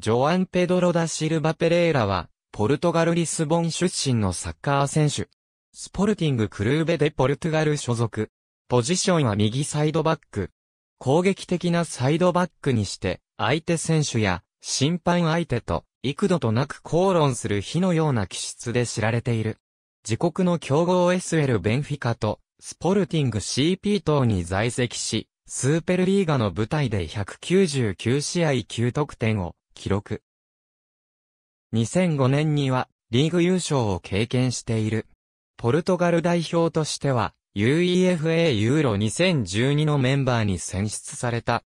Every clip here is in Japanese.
ジョアン・ペドロ・ダ・シルバ・ペレイラは、ポルトガル・リスボン出身のサッカー選手。スポルティング・クルーベでポルトガル所属。ポジションは右サイドバック。攻撃的なサイドバックにして、相手選手や審判相手と幾度となく口論する日のような気質で知られている。自国の強豪 SL ベンフィカとスポルティング CP 等に在籍し、スーペルリーガの舞台で199試合9得点を記録。2005年にはリーグ優勝を経験している。ポルトガル代表としては UEFA ユーロ2012のメンバーに選出された。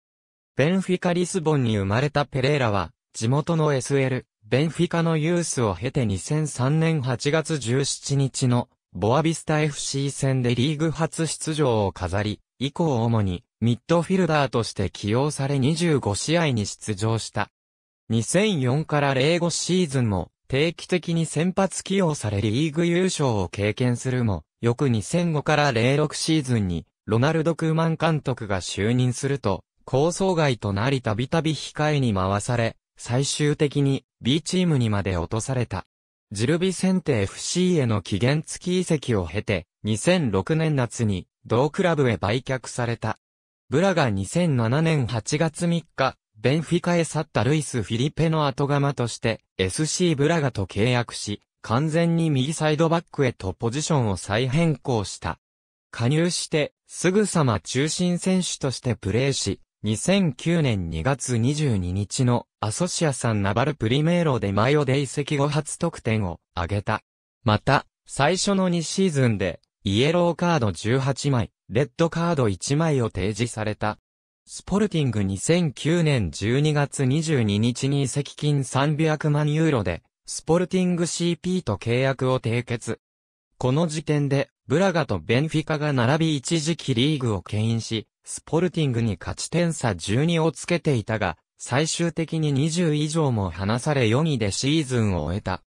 ベンフィカリスボンに生まれたペレーラは地元の SL、ベンフィカのユースを経て2003年8月17日のボアビスタ FC 戦でリーグ初出場を飾り、以降主にミッドフィルダーとして起用され25試合に出場した。2004から05シーズンも定期的に先発起用されリーグ優勝を経験するも、翌2005から06シーズンにロナルド・クーマン監督が就任すると、構想外となりたびたび控えに回され、最終的に B チームにまで落とされた。ジルビセンテ FC への期限付き移籍を経て、2006年夏に同クラブへ売却された。ブラが2007年8月3日、ベンフィカへ去ったルイス・フィリペの後釜として、SC ブラガと契約し、完全に右サイドバックへとポジションを再変更した。加入して、すぐさま中心選手としてプレーし、2009年2月22日のアソシアさんナバルプリメーロでマヨで移籍後初得点を挙げた。また、最初の2シーズンで、イエローカード18枚、レッドカード1枚を提示された。スポルティング2009年12月22日に移籍金300万ユーロで、スポルティング CP と契約を締結。この時点で、ブラガとベンフィカが並び一時期リーグを牽引し、スポルティングに勝ち点差12をつけていたが、最終的に20以上も離され4位でシーズンを終えた。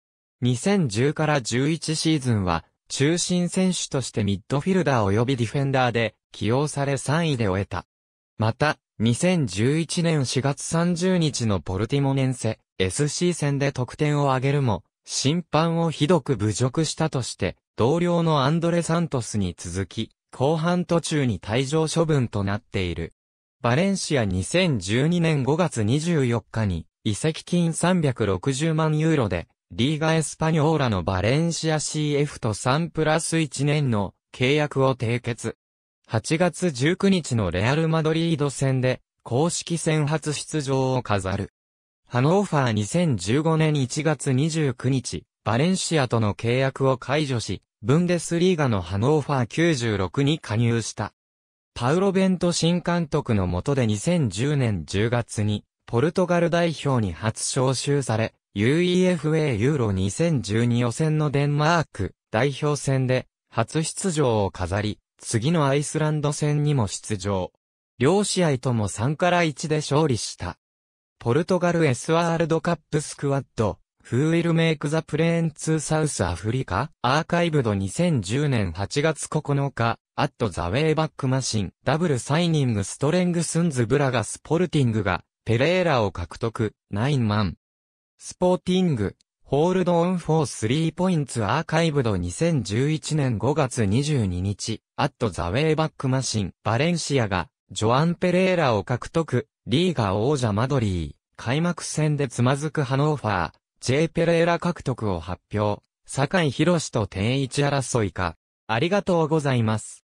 2010から11シーズンは、中心選手としてミッドフィルダー及びディフェンダーで、起用され3位で終えた。また、2011年4月30日のポルティモネンセ SC 戦で得点を挙げるも、審判をひどく侮辱したとして、同僚のアンドレ・サントスに続き、後半途中に退場処分となっている。バレンシア2012年5月24日に、移籍金360万ユーロで、リーガエスパニョーラのバレンシア CF と3プラス1年の契約を締結。8月19日のレアル・マドリード戦で、公式戦初出場を飾る。ハノーファー2015年1月29日、バレンシアとの契約を解除し、ブンデスリーガのハノーファー96に加入した。パウロ・ベント新監督の下で2010年10月に、ポルトガル代表に初招集され、UEFA ユーロ2012予選のデンマーク代表戦で初出場を飾り、次のアイスランド戦にも出場。両試合とも3から1で勝利した。ポルトガル S ワールドカップスクワッド、Who will make the plane to South Africa? アーカイブド2010年8月9日、アットザウェイバックマシン、ダブルサイニングストレングスンズブラガスポルティングが、ペレーラを獲得、9万。スポーティング、ホールドオンフォースリーポインツアーカイブド2011年5月22日、アットザウェイバックマシン、バレンシアが、ジョアン・ペレーラを獲得、リーガ王者マドリー、開幕戦でつまずくハノーファー、J ペレーラ獲得を発表、坂井士と定位置争いか。ありがとうございます。